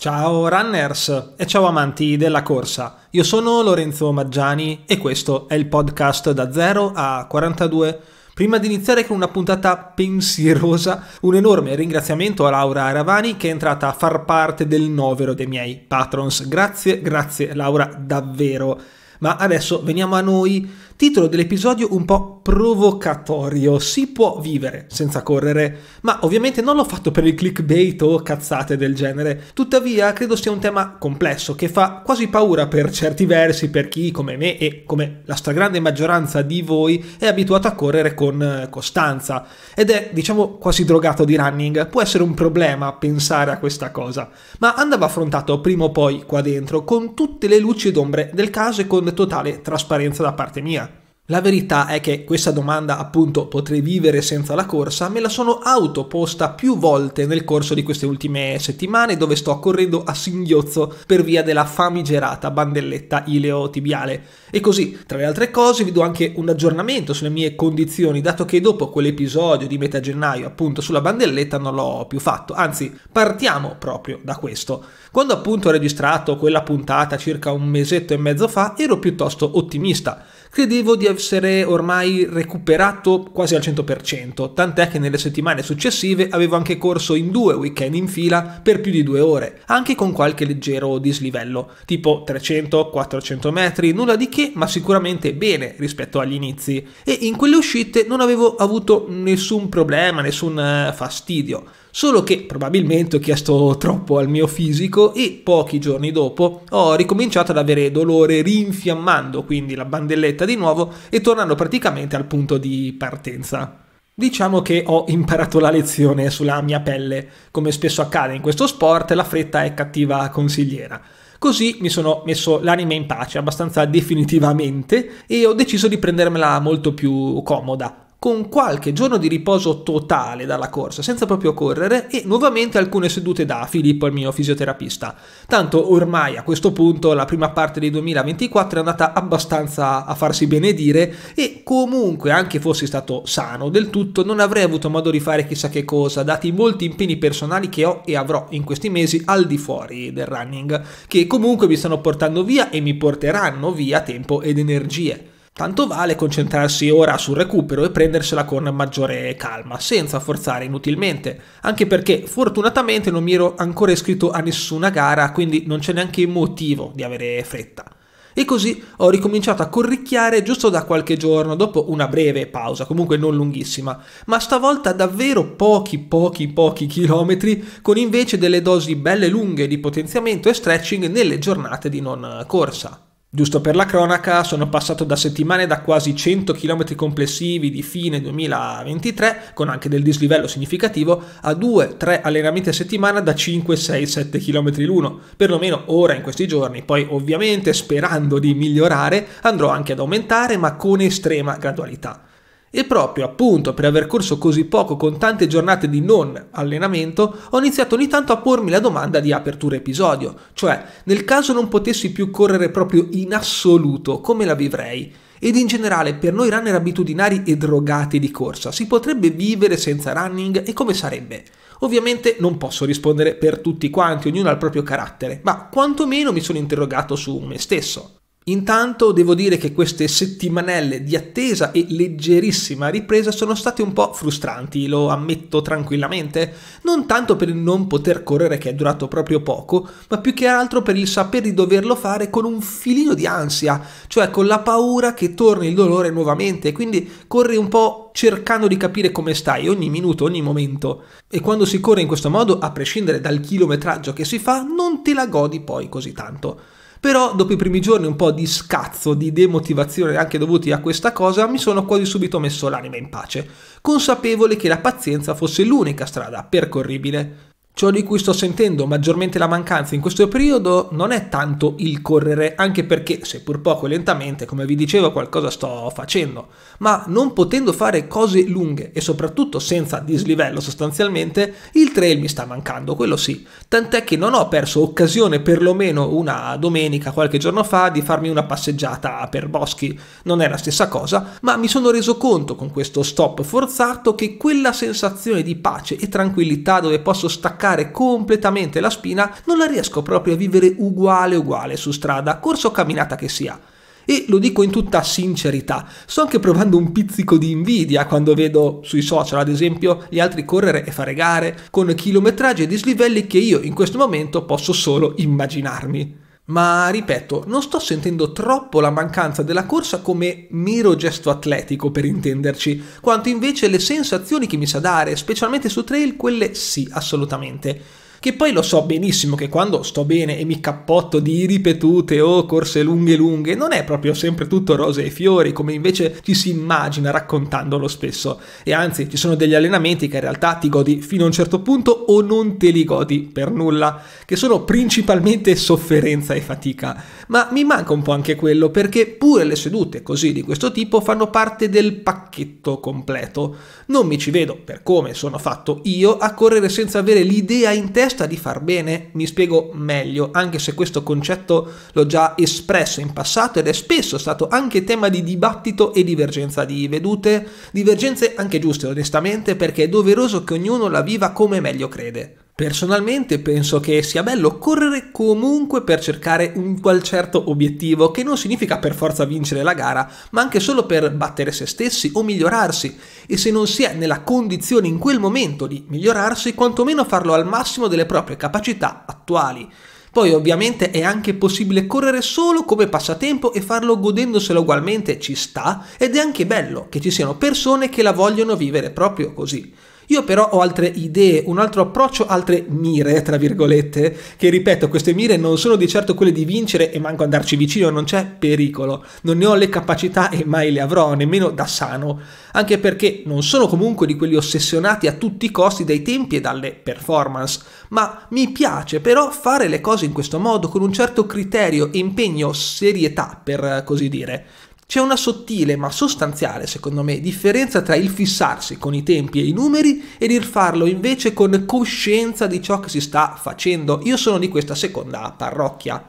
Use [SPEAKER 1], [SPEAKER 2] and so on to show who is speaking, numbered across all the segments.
[SPEAKER 1] Ciao runners e ciao amanti della corsa. Io sono Lorenzo Maggiani e questo è il podcast da 0 a 42. Prima di iniziare con una puntata pensierosa, un enorme ringraziamento a Laura Aravani che è entrata a far parte del novero dei miei patrons. Grazie, grazie Laura davvero. Ma adesso veniamo a noi, Titolo dell'episodio un po' provocatorio, si può vivere senza correre, ma ovviamente non l'ho fatto per il clickbait o cazzate del genere, tuttavia credo sia un tema complesso che fa quasi paura per certi versi per chi come me e come la stragrande maggioranza di voi è abituato a correre con eh, costanza ed è diciamo quasi drogato di running, può essere un problema pensare a questa cosa, ma andava affrontato prima o poi qua dentro con tutte le luci ed ombre del caso e con totale trasparenza da parte mia. La verità è che questa domanda appunto potrei vivere senza la corsa me la sono autoposta più volte nel corso di queste ultime settimane dove sto correndo a singhiozzo per via della famigerata bandelletta ileo-tibiale. E così, tra le altre cose, vi do anche un aggiornamento sulle mie condizioni dato che dopo quell'episodio di metà gennaio appunto sulla bandelletta non l'ho più fatto, anzi partiamo proprio da questo. Quando appunto ho registrato quella puntata circa un mesetto e mezzo fa ero piuttosto ottimista credevo di essere ormai recuperato quasi al 100%, tant'è che nelle settimane successive avevo anche corso in due weekend in fila per più di due ore, anche con qualche leggero dislivello, tipo 300-400 metri, nulla di che, ma sicuramente bene rispetto agli inizi, e in quelle uscite non avevo avuto nessun problema, nessun eh, fastidio. Solo che probabilmente ho chiesto troppo al mio fisico e pochi giorni dopo ho ricominciato ad avere dolore rinfiammando quindi la bandelletta di nuovo e tornando praticamente al punto di partenza. Diciamo che ho imparato la lezione sulla mia pelle. Come spesso accade in questo sport, la fretta è cattiva consigliera. Così mi sono messo l'anima in pace abbastanza definitivamente e ho deciso di prendermela molto più comoda, con qualche giorno di riposo totale dalla corsa, senza proprio correre, e nuovamente alcune sedute da Filippo, il mio fisioterapista. Tanto ormai a questo punto la prima parte del 2024 è andata abbastanza a farsi benedire e comunque, anche fossi stato sano del tutto, non avrei avuto modo di fare chissà che cosa, dati i molti impegni personali che ho e avrò in questi mesi al di fuori del running, che comunque mi stanno portando via e mi porteranno via tempo ed energie. Tanto vale concentrarsi ora sul recupero e prendersela con maggiore calma, senza forzare inutilmente, anche perché fortunatamente non mi ero ancora iscritto a nessuna gara, quindi non c'è neanche motivo di avere fretta. E così ho ricominciato a corricchiare giusto da qualche giorno, dopo una breve pausa, comunque non lunghissima, ma stavolta davvero pochi, pochi, pochi chilometri, con invece delle dosi belle lunghe di potenziamento e stretching nelle giornate di non corsa. Giusto per la cronaca, sono passato da settimane da quasi 100 km complessivi di fine 2023, con anche del dislivello significativo, a 2-3 allenamenti a settimana da 5, 6, 7 km l'uno, perlomeno ora in questi giorni. Poi ovviamente, sperando di migliorare, andrò anche ad aumentare, ma con estrema gradualità. E proprio appunto per aver corso così poco con tante giornate di non allenamento, ho iniziato ogni tanto a pormi la domanda di apertura episodio, cioè nel caso non potessi più correre proprio in assoluto, come la vivrei? Ed in generale per noi runner abitudinari e drogati di corsa, si potrebbe vivere senza running e come sarebbe? Ovviamente non posso rispondere per tutti quanti, ognuno ha il proprio carattere, ma quantomeno mi sono interrogato su me stesso. Intanto devo dire che queste settimanelle di attesa e leggerissima ripresa sono state un po' frustranti, lo ammetto tranquillamente, non tanto per il non poter correre che è durato proprio poco, ma più che altro per il sapere di doverlo fare con un filino di ansia, cioè con la paura che torni il dolore nuovamente, quindi corri un po' cercando di capire come stai ogni minuto, ogni momento. E quando si corre in questo modo, a prescindere dal chilometraggio che si fa, non te la godi poi così tanto. Però dopo i primi giorni un po' di scazzo, di demotivazione anche dovuti a questa cosa, mi sono quasi subito messo l'anima in pace, consapevole che la pazienza fosse l'unica strada percorribile. Ciò di cui sto sentendo maggiormente la mancanza in questo periodo non è tanto il correre, anche perché, seppur poco lentamente, come vi dicevo, qualcosa sto facendo, ma non potendo fare cose lunghe e soprattutto senza dislivello sostanzialmente, il trail mi sta mancando, quello sì. Tant'è che non ho perso occasione, perlomeno una domenica qualche giorno fa, di farmi una passeggiata per boschi. Non è la stessa cosa, ma mi sono reso conto con questo stop forzato che quella sensazione di pace e tranquillità dove posso staccare staccare completamente la spina, non la riesco proprio a vivere uguale uguale su strada, corso o camminata che sia. E lo dico in tutta sincerità, sto anche provando un pizzico di invidia quando vedo sui social, ad esempio, gli altri correre e fare gare con chilometraggi e dislivelli che io in questo momento posso solo immaginarmi. Ma ripeto, non sto sentendo troppo la mancanza della corsa come mero gesto atletico per intenderci, quanto invece le sensazioni che mi sa dare, specialmente su trail, quelle sì, assolutamente. Che poi lo so benissimo che quando sto bene e mi cappotto di ripetute o corse lunghe lunghe, non è proprio sempre tutto rose e fiori come invece ci si immagina raccontandolo spesso. E anzi, ci sono degli allenamenti che in realtà ti godi fino a un certo punto o non te li godi per nulla, che sono principalmente sofferenza e fatica. Ma mi manca un po' anche quello perché pure le sedute così di questo tipo fanno parte del pacchetto completo. Non mi ci vedo, per come sono fatto io, a correre senza avere l'idea in testa richiesta di far bene, mi spiego meglio, anche se questo concetto l'ho già espresso in passato ed è spesso stato anche tema di dibattito e divergenza di vedute, divergenze anche giuste onestamente perché è doveroso che ognuno la viva come meglio crede. Personalmente penso che sia bello correre comunque per cercare un qual certo obiettivo, che non significa per forza vincere la gara, ma anche solo per battere se stessi o migliorarsi, e se non si è nella condizione in quel momento di migliorarsi, quantomeno farlo al massimo delle proprie capacità attuali. Poi ovviamente è anche possibile correre solo come passatempo e farlo godendoselo ugualmente ci sta ed è anche bello che ci siano persone che la vogliono vivere proprio così. Io però ho altre idee, un altro approccio, altre mire, tra virgolette, che ripeto, queste mire non sono di certo quelle di vincere e manco andarci vicino, non c'è pericolo, non ne ho le capacità e mai le avrò, nemmeno da sano, anche perché non sono comunque di quelli ossessionati a tutti i costi dai tempi e dalle performance, ma mi piace però fare le cose in questo modo, con un certo criterio, impegno, serietà, per così dire. C'è una sottile ma sostanziale, secondo me, differenza tra il fissarsi con i tempi e i numeri ed il farlo invece con coscienza di ciò che si sta facendo. Io sono di questa seconda parrocchia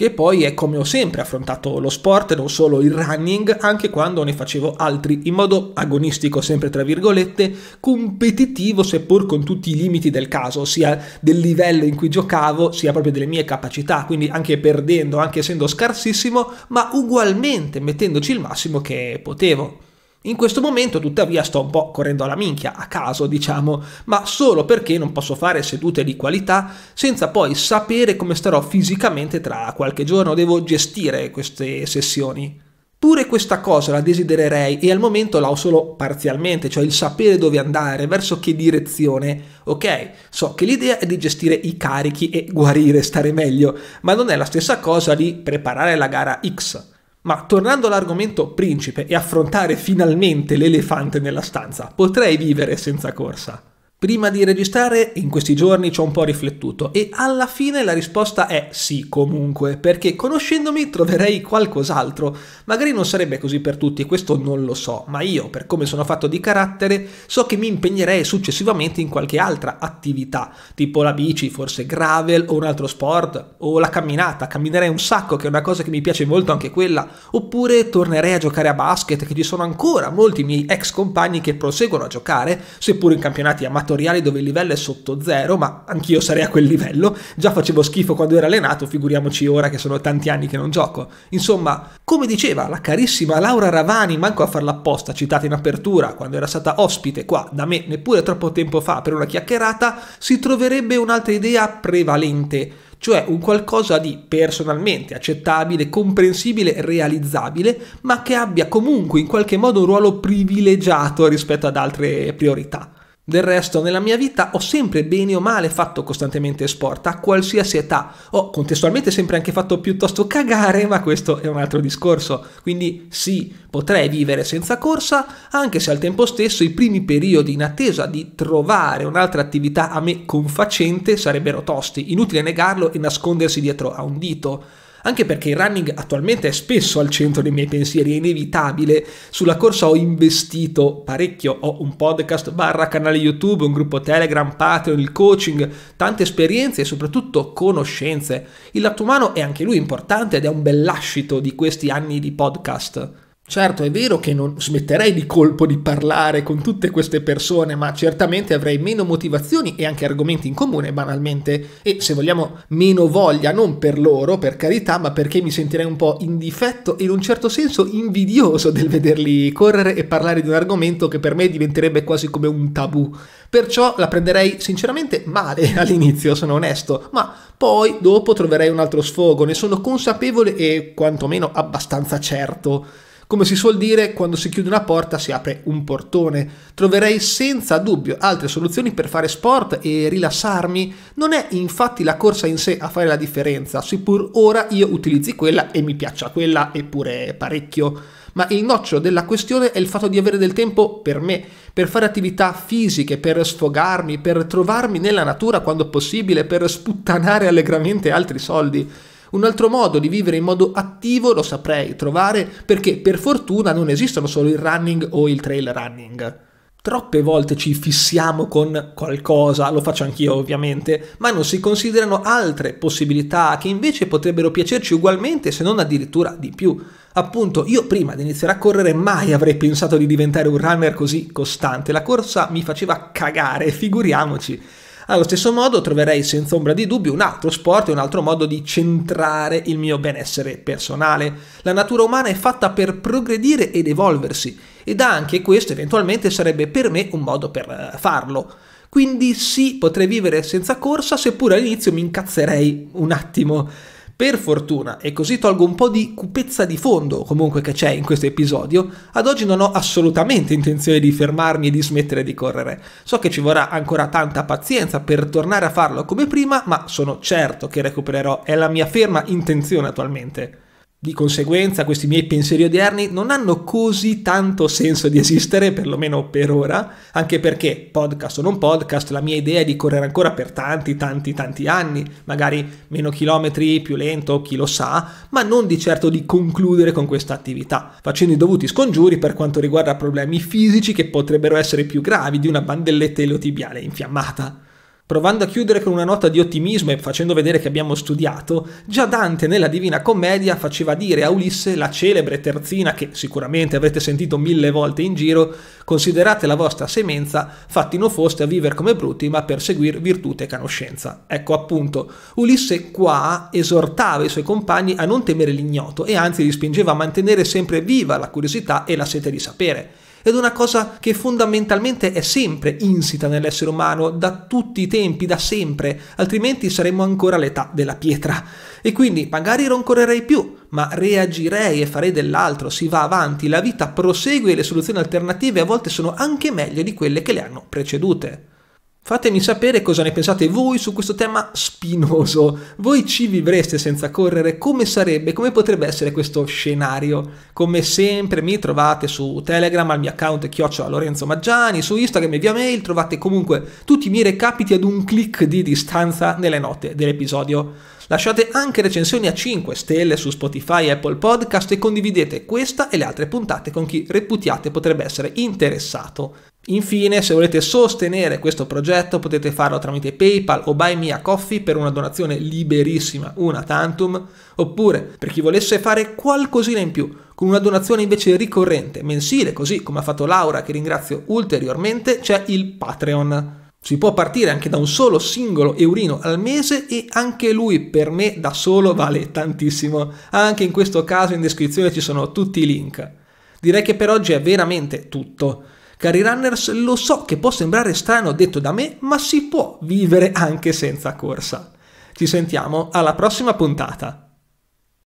[SPEAKER 1] che poi è come ho sempre affrontato lo sport, non solo il running, anche quando ne facevo altri in modo agonistico, sempre tra virgolette, competitivo seppur con tutti i limiti del caso, sia del livello in cui giocavo, sia proprio delle mie capacità, quindi anche perdendo, anche essendo scarsissimo, ma ugualmente mettendoci il massimo che potevo. In questo momento tuttavia sto un po' correndo alla minchia, a caso diciamo, ma solo perché non posso fare sedute di qualità senza poi sapere come starò fisicamente tra qualche giorno, devo gestire queste sessioni. Pure questa cosa la desidererei e al momento la ho solo parzialmente, cioè il sapere dove andare, verso che direzione. Ok, so che l'idea è di gestire i carichi e guarire, stare meglio, ma non è la stessa cosa di preparare la gara X. Ma tornando all'argomento principe e affrontare finalmente l'elefante nella stanza, potrei vivere senza corsa. Prima di registrare, in questi giorni ci ho un po' riflettuto e alla fine la risposta è sì comunque, perché conoscendomi troverei qualcos'altro. Magari non sarebbe così per tutti, questo non lo so, ma io, per come sono fatto di carattere, so che mi impegnerei successivamente in qualche altra attività, tipo la bici, forse gravel o un altro sport, o la camminata, camminerei un sacco che è una cosa che mi piace molto anche quella, oppure tornerei a giocare a basket che ci sono ancora molti miei ex compagni che proseguono a giocare, seppur in campionati amatori amatoriali dove il livello è sotto zero, ma anch'io sarei a quel livello, già facevo schifo quando ero allenato, figuriamoci ora che sono tanti anni che non gioco. Insomma, come diceva la carissima Laura Ravani, manco a farla apposta, citata in apertura, quando era stata ospite qua da me neppure troppo tempo fa per una chiacchierata, si troverebbe un'altra idea prevalente cioè un qualcosa di personalmente accettabile, comprensibile, realizzabile, ma che abbia comunque in qualche modo un ruolo privilegiato rispetto ad altre priorità. Del resto, nella mia vita ho sempre bene o male fatto costantemente sport, a qualsiasi età. Ho contestualmente sempre anche fatto piuttosto cagare, ma questo è un altro discorso. Quindi sì, potrei vivere senza corsa, anche se al tempo stesso i primi periodi in attesa di trovare un'altra attività a me confacente sarebbero tosti. Inutile negarlo e nascondersi dietro a un dito. Anche perché il running attualmente è spesso al centro dei miei pensieri, è inevitabile. Sulla corsa ho investito parecchio, ho un podcast barra canale YouTube, un gruppo Telegram, Patreon, il coaching, tante esperienze e soprattutto conoscenze. Il lato umano è anche lui importante ed è un bel lascito di questi anni di podcast. Certo, è vero che non smetterei di colpo di parlare con tutte queste persone, ma certamente avrei meno motivazioni e anche argomenti in comune, banalmente, e se vogliamo meno voglia, non per loro, per carità, ma perché mi sentirei un po' in difetto e in un certo senso invidioso del vederli correre e parlare di un argomento che per me diventerebbe quasi come un tabù. Perciò la prenderei sinceramente male all'inizio, sono onesto, ma poi dopo troverei un altro sfogo, ne sono consapevole e quantomeno abbastanza certo. Come si suol dire, quando si chiude una porta si apre un portone. Troverei senza dubbio altre soluzioni per fare sport e rilassarmi. Non è infatti la corsa in sé a fare la differenza, seppur ora io utilizzi quella e mi piaccia quella, eppure parecchio ma il noccio della questione è il fatto di avere del tempo per me, per fare attività fisiche, per sfogarmi, per trovarmi nella natura quando possibile, per sputtanare allegramente altri soldi. Un altro modo di vivere in modo attivo lo saprei trovare perché per fortuna non esistono solo il running o il trail running. Troppe volte ci fissiamo con qualcosa, lo faccio anch'io ovviamente, ma non si considerano altre possibilità che invece potrebbero piacerci ugualmente se non addirittura di più. Appunto, io prima di iniziare a correre mai avrei pensato di diventare un runner così costante, la corsa mi faceva cagare, figuriamoci. Allo stesso modo troverei senza ombra di dubbio un altro sport e un altro modo di centrare il mio benessere personale. La natura umana è fatta per progredire ed evolversi ed anche questo eventualmente sarebbe per me un modo per eh, farlo. Quindi sì, potrei vivere senza corsa seppur all'inizio mi incazzerei un attimo. Per fortuna, e così tolgo un po' di cupezza di fondo comunque che c'è in questo episodio, ad oggi non ho assolutamente intenzione di fermarmi e di smettere di correre. So che ci vorrà ancora tanta pazienza per tornare a farlo come prima, ma sono certo che recupererò, è la mia ferma intenzione attualmente. Di conseguenza questi miei pensieri odierni non hanno così tanto senso di esistere, perlomeno per ora, anche perché, podcast o non podcast, la mia idea è di correre ancora per tanti, tanti, tanti anni, magari meno chilometri, più lento, chi lo sa, ma non di certo di concludere con questa attività, facendo i dovuti scongiuri per quanto riguarda problemi fisici che potrebbero essere più gravi di una bandelletta elotibiale infiammata. Provando a chiudere con una nota di ottimismo e facendo vedere che abbiamo studiato, già Dante nella Divina Commedia faceva dire a Ulisse la celebre terzina che sicuramente avrete sentito mille volte in giro, considerate la vostra semenza, fatti non foste a vivere come brutti ma per seguir virtute e conoscenza. Ecco appunto, Ulisse qua esortava i suoi compagni a non temere l'ignoto e anzi li spingeva a mantenere sempre viva la curiosità e la sete di sapere ed è una cosa che fondamentalmente è sempre insita nell'essere umano da tutti i tempi, da sempre, altrimenti saremmo ancora all'età della pietra. E quindi magari roncorerei più, ma reagirei e farei dell'altro, si va avanti, la vita prosegue e le soluzioni alternative a volte sono anche meglio di quelle che le hanno precedute. Fatemi sapere cosa ne pensate voi su questo tema spinoso. Voi ci vivreste senza correre? Come sarebbe? Come potrebbe essere questo scenario? Come sempre mi trovate su Telegram al mio account chiocciola Lorenzo Maggiani, su Instagram e via mail trovate comunque tutti i miei recapiti ad un clic di distanza nelle note dell'episodio. Lasciate anche recensioni a 5 stelle su Spotify e Apple Podcast e condividete questa e le altre puntate con chi reputiate potrebbe essere interessato. Infine, se volete sostenere questo progetto potete farlo tramite PayPal o Buy Me a Coffee per una donazione liberissima, una tantum, oppure per chi volesse fare qualcosina in più, con una donazione invece ricorrente, mensile, così come ha fatto Laura che ringrazio ulteriormente, c'è il Patreon. Si può partire anche da un solo singolo eurino al mese e anche lui per me da solo vale tantissimo. Anche in questo caso in descrizione ci sono tutti i link. Direi che per oggi è veramente tutto. Cari runners, lo so che può sembrare strano detto da me, ma si può vivere anche senza corsa. Ci sentiamo alla prossima puntata.